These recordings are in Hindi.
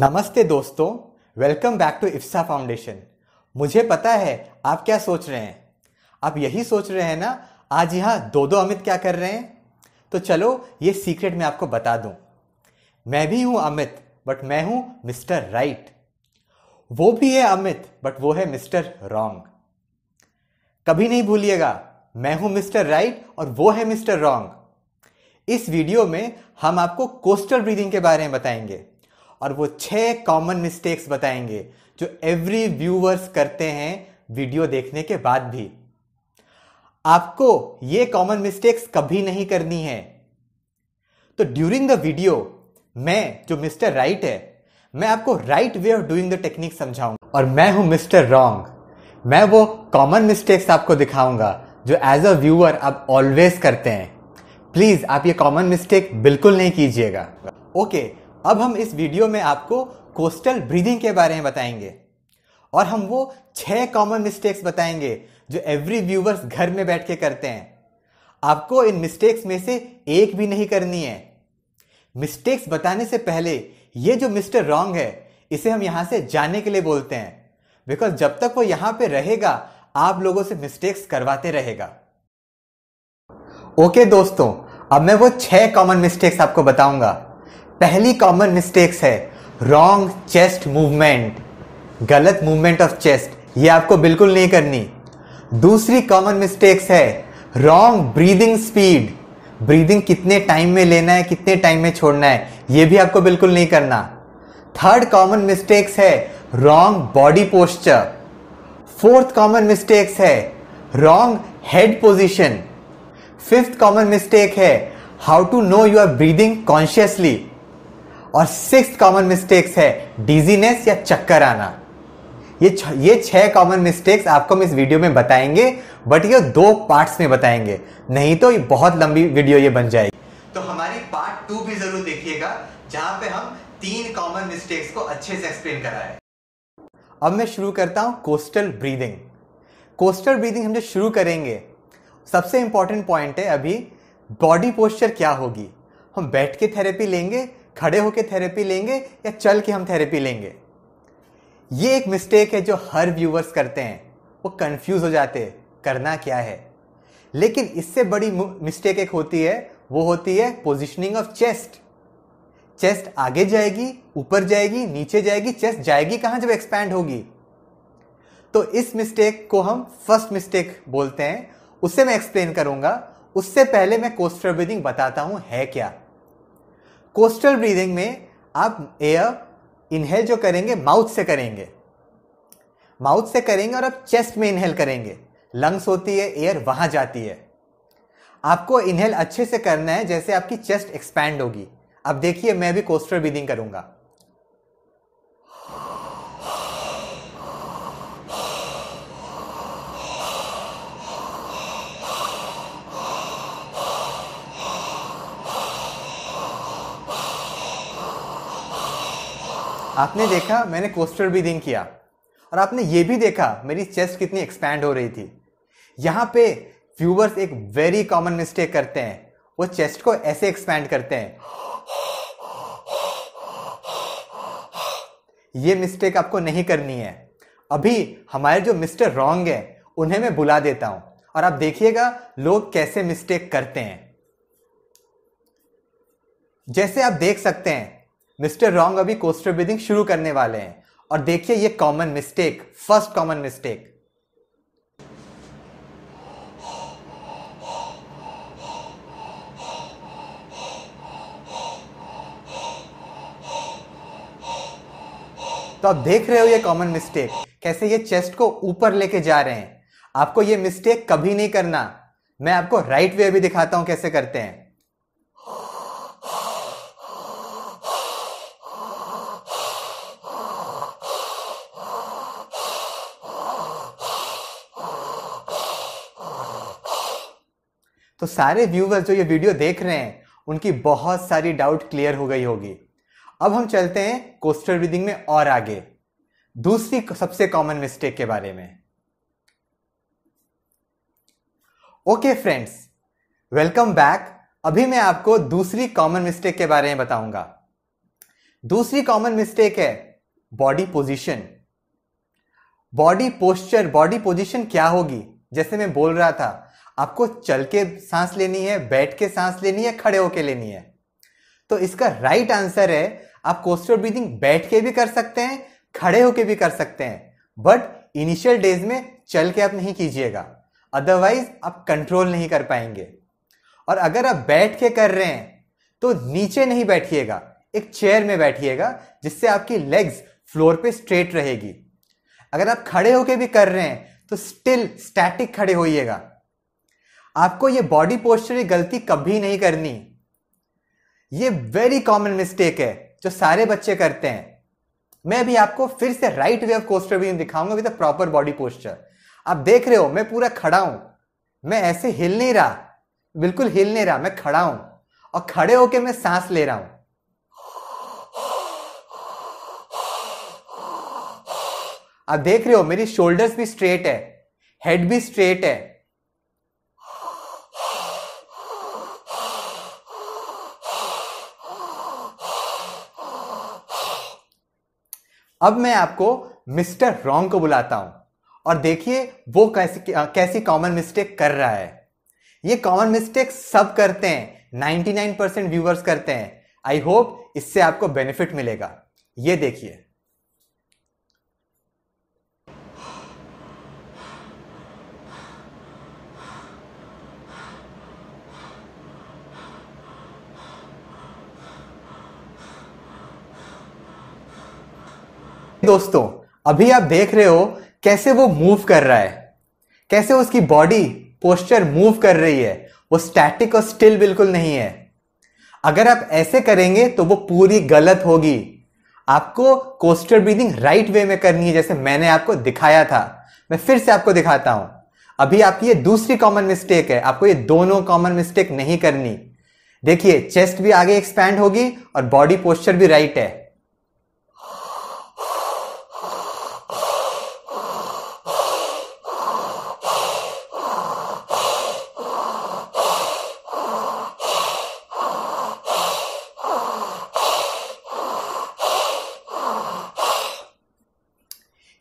नमस्ते दोस्तों welcome back to Ifsa foundation मुझे पता है आप क्या सोच रहे हैं आप यही सोच रहे हैं ना आज यहाँ दो दो अमित क्या कर रहे हैं तो चलो ये सीक्रेट मैं आपको बता दूं मैं भी हूँ अमित बट मैं हूँ मिस्टर राइट वो भी है अमित बट वो है मिस्टर रॉन्ग कभी नहीं भूलिएगा मैं हूँ मिस्टर राइट और वो है मिस्टर रॉन्ग इस वीडियो में हम आपको कोस्टल ब्रीदिंग के बारे में बताएंगे और वो छह कॉमन मिस्टेक्स बताएंगे जो एवरी व्यूवर्स करते हैं वीडियो देखने के बाद भी आपको ये कॉमन मिस्टेक्स कभी नहीं करनी है तो ड्यूरिंग द वीडियो मैं जो मिस्टर राइट है मैं आपको right way of doing the technique समझाऊंगा और मैं हूं मिस्टर रॉन्ग मैं वो कॉमन मिस्टेक्स आपको दिखाऊंगा जो एज अ व्यूअर आप ऑलवेज करते हैं प्लीज आप ये कॉमन मिस्टेक बिल्कुल नहीं कीजिएगा ओके okay, अब हम इस वीडियो में आपको कोस्टल ब्रीदिंग के बारे में बताएंगे और हम वो छह कॉमन मिस्टेक्स बताएंगे जो एवरी व्यूवर्स घर में बैठ के करते हैं आपको इन मिस्टेक्स में से एक भी नहीं करनी है मिस्टेक्स बताने से पहले ये जो मिस्टर रॉन्ग है इसे हम यहां से जाने के लिए बोलते हैं बिकॉज जब तक वो यहां पे रहेगा आप लोगों से मिस्टेक्स करवाते रहेगा ओके okay, दोस्तों अब मैं वो छह कॉमन मिस्टेक्स आपको बताऊंगा पहली कॉमन मिस्टेक्स है रॉन्ग चेस्ट मूवमेंट गलत मूवमेंट ऑफ चेस्ट ये आपको बिल्कुल नहीं करनी दूसरी कॉमन मिस्टेक्स है रॉन्ग ब्रीदिंग स्पीड ब्रीदिंग कितने टाइम में लेना है कितने टाइम में छोड़ना है ये भी आपको बिल्कुल नहीं करना थर्ड कॉमन मिस्टेक्स है wrong body posture fourth common mistakes है wrong head position fifth common mistake है how to know you are breathing consciously और सिक्स कॉमन मिस्टेक्स है डिजीनेस या चक्कर आना ये छ, ये छह कॉमन मिस्टेक्स आपको हम इस वीडियो में बताएंगे बट ये दो पार्ट्स में बताएंगे नहीं तो ये बहुत लंबी वीडियो ये बन जाएगी तो हमारी पार्ट टू भी जरूर देखिएगा जहां पे हम तीन कॉमन मिस्टेक्स को अच्छे से एक्सप्लेन कराए अब मैं शुरू करता हूँ कोस्टल ब्रीदिंग कोस्टल ब्रीदिंग हम जो शुरू करेंगे सबसे इंपॉर्टेंट पॉइंट है अभी बॉडी पोस्चर क्या होगी हम बैठ के थेरेपी लेंगे खड़े होकर थेरेपी लेंगे या चल के हम थेरेपी लेंगे ये एक मिस्टेक है जो हर व्यूवर्स करते हैं वो कंफ्यूज हो जाते करना क्या है लेकिन इससे बड़ी मिस्टेक एक होती है वो होती है पोजिशनिंग ऑफ चेस्ट चेस्ट आगे जाएगी ऊपर जाएगी नीचे जाएगी चेस्ट जाएगी कहाँ जब एक्सपैंड होगी तो इस मिस्टेक को हम फर्स्ट मिस्टेक बोलते हैं उसे मैं एक्सप्लेन करूंगा उससे पहले मैं कोस्टर ब्रीदिंग बताता हूं है क्या कोस्टल ब्रीदिंग में आप एयर इनहेल जो करेंगे माउथ से करेंगे माउथ से करेंगे और आप चेस्ट में इनहेल करेंगे लंग्स होती है एयर वहाँ जाती है आपको इनहेल अच्छे से करना है जैसे आपकी चेस्ट एक्सपैंड होगी अब देखिए मैं भी कोस्टल ब्रीदिंग करूंगा आपने देखा मैंने कोस्टर भी दिंग किया और आपने ये भी देखा मेरी चेस्ट कितनी एक्सपैंड हो रही थी यहाँ पे व्यूवर्स एक वेरी कॉमन मिस्टेक करते हैं वो चेस्ट को ऐसे एक्सपैंड करते हैं ये मिस्टेक आपको नहीं करनी है अभी हमारे जो मिस्टर रॉन्ग है उन्हें मैं बुला देता हूं और आप देखिएगा लोग कैसे मिस्टेक करते हैं जैसे आप देख सकते हैं मिस्टर रॉन्ग अभी कोस्टर ब्रीदिंग शुरू करने वाले हैं और देखिए ये common mistake first common mistake तो आप देख रहे हो ये कॉमन मिस्टेक कैसे ये चेस्ट को ऊपर लेके जा रहे हैं आपको ये मिस्टेक कभी नहीं करना मैं आपको राइट वे भी दिखाता हूं कैसे करते हैं तो सारे व्यूवर्स जो ये वीडियो देख रहे हैं उनकी बहुत सारी डाउट क्लियर हो गई होगी अब हम चलते हैं कोस्टर ब्रीदिंग में और आगे दूसरी सबसे कॉमन मिस्टेक के बारे में ओके फ्रेंड्स वेलकम बैक अभी मैं आपको दूसरी कॉमन मिस्टेक के बारे में बताऊंगा दूसरी कॉमन मिस्टेक है body position body posture body position क्या होगी जैसे मैं बोल रहा था आपको चल के सांस लेनी है बैठ के सांस लेनी है खड़े होके लेनी है तो इसका राइट आंसर है आप कोस्टर ब्रीदिंग बैठ के भी कर सकते हैं खड़े होके भी कर सकते हैं बट इनिशियल डेज में चल के आप नहीं कीजिएगा अदरवाइज आप कंट्रोल नहीं कर पाएंगे और अगर आप बैठ के कर रहे हैं तो नीचे नहीं बैठिएगा एक चेयर में बैठिएगा जिससे आपकी लेग्स फ्लोर पे स्ट्रेट रहेगी अगर आप खड़े होके भी कर रहे हैं तो स्टिल स्टैटिक खड़े होइएगा आपको ये बॉडी पोस्चर की गलती कभी नहीं करनी ये वेरी कॉमन मिस्टेक है जो सारे बच्चे करते हैं मैं भी आपको फिर से राइट वे ऑफ कोस्टर भी दिखाऊंगा विद प्रॉपर बॉडी पोस्चर आप देख रहे हो मैं पूरा खड़ा हूं मैं ऐसे हिल नहीं रहा बिल्कुल हिल नहीं रहा मैं खड़ा हूं और खड़े होके मैं सांस ले रहा हूं आप देख रहे हो मेरी शोल्डर्स भी स्ट्रेट है हेड भी स्ट्रेट है अब मैं आपको मिस्टर रॉन्ग को बुलाता हूं और देखिए वो कैसी कैसी कॉमन मिस्टेक कर रहा है ये कॉमन मिस्टेक सब करते हैं 99% व्यूवर्स करते हैं आई होप इससे आपको बेनिफिट मिलेगा ये देखिए दोस्तों अभी आप देख रहे हो कैसे वो मूव कर रहा है कैसे उसकी बॉडी पोस्चर मूव कर रही है वो स्टैटिक और स्टिल बिल्कुल नहीं है अगर आप ऐसे करेंगे तो वो पूरी गलत होगी आपको कोस्टर ब्रीदिंग राइट वे में करनी है जैसे मैंने आपको दिखाया था मैं फिर से आपको दिखाता हूं अभी आपकी ये दूसरी कॉमन मिस्टेक है आपको ये दोनों कॉमन मिस्टेक नहीं करनी देखिए चेस्ट भी आगे एक्सपैंड होगी और बॉडी पोस्चर भी राइट है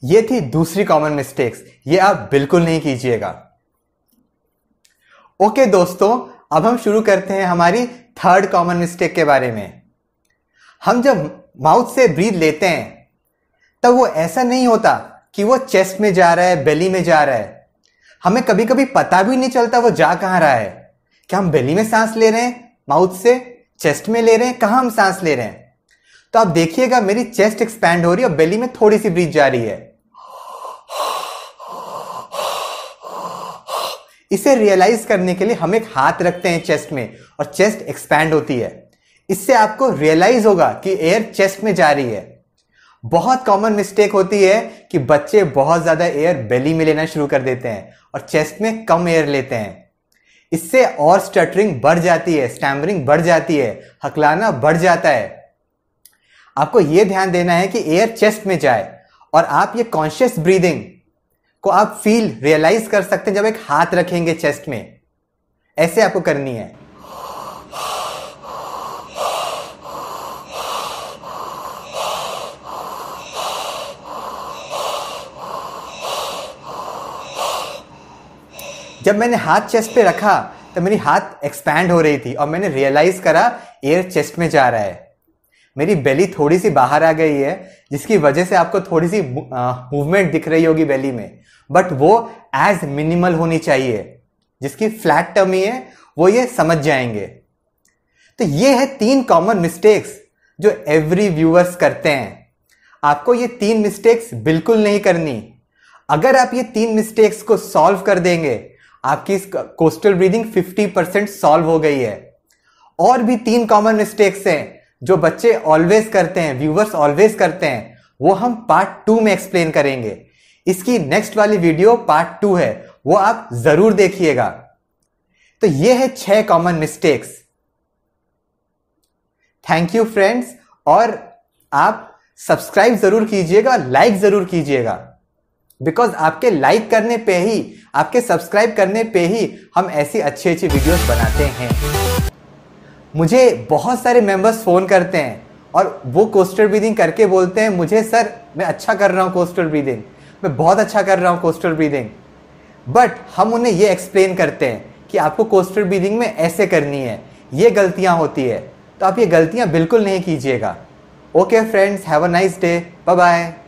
ये थी दूसरी कॉमन मिस्टेक्स ये आप बिल्कुल नहीं कीजिएगा ओके दोस्तों अब हम शुरू करते हैं हमारी थर्ड कॉमन मिस्टेक के बारे में हम जब माउथ से ब्रीद लेते हैं तब वो ऐसा नहीं होता कि वो चेस्ट में जा रहा है बेली में जा रहा है हमें कभी कभी पता भी नहीं चलता वो जा कहाँ रहा है क्या हम बेली में सांस ले रहे हैं माउथ से चेस्ट में ले रहे हैं कहाँ हम सांस ले रहे हैं तो आप देखिएगा मेरी चेस्ट एक्सपैंड हो रही है और बेली में थोड़ी सी ब्रीज जा रही है इसे रियलाइज करने के लिए हम एक हाथ रखते हैं चेस्ट में और चेस्ट एक्सपैंड होती है इससे आपको रियलाइज होगा कि एयर चेस्ट में जा रही है बहुत कॉमन मिस्टेक होती है कि बच्चे बहुत ज़्यादा एयर बेली में लेना शुरू कर देते हैं और चेस्ट में कम एयर लेते हैं इससे और स्टटरिंग बढ़ जाती है स्टैमरिंग बढ़ जाती है हकलाना बढ़ जाता है आपको यह ध्यान देना है कि एयर चेस्ट में जाए और आप ये कॉन्शियस ब्रीदिंग को आप फील रियलाइज कर सकते हैं जब एक हाथ रखेंगे चेस्ट में ऐसे आपको करनी है जब मैंने हाथ चेस्ट पे रखा तो मेरी हाथ एक्सपैंड हो रही थी और मैंने रियलाइज करा एयर चेस्ट में जा रहा है मेरी बेली थोड़ी सी बाहर आ गई है जिसकी वजह से आपको थोड़ी सी मूवमेंट दिख रही होगी बेली में बट वो एज मिनिमल होनी चाहिए जिसकी फ्लैट टमी है वो ये समझ जाएंगे तो ये है तीन कॉमन मिस्टेक्स जो एवरी व्यूअर्स करते हैं आपको ये तीन मिस्टेक्स बिल्कुल नहीं करनी अगर आप ये तीन मिस्टेक्स को सॉल्व कर देंगे आपकी कोस्टल ब्रीदिंग 50 परसेंट सॉल्व हो गई है और भी तीन कॉमन मिस्टेक्स हैं जो बच्चे ऑलवेज करते हैं व्यूवर्स ऑलवेज करते हैं वो हम पार्ट टू में एक्सप्लेन करेंगे इसकी नेक्स्ट वाली वीडियो पार्ट टू है वो आप जरूर देखिएगा तो ये है छह common mistakes thank you friends और आप सब्सक्राइब जरूर कीजिएगा लाइक जरूर कीजिएगा बिकॉज आपके लाइक करने पे ही आपके सब्सक्राइब करने पे ही हम ऐसी अच्छी अच्छी वीडियोस बनाते हैं मुझे बहुत सारे मेंबर्स फ़ोन करते हैं और वो कोस्टल ब्रीदिंग करके बोलते हैं मुझे सर मैं अच्छा कर रहा हूँ कोस्टल ब्रीदिंग मैं बहुत अच्छा कर रहा हूँ कोस्टल ब्रीदिंग बट हम उन्हें ये एक्सप्लेन करते हैं कि आपको कोस्टल ब्रीदिंग में ऐसे करनी है ये गलतियाँ होती है तो आप ये गलतियाँ बिल्कुल नहीं कीजिएगा okay friends have a nice day bye bye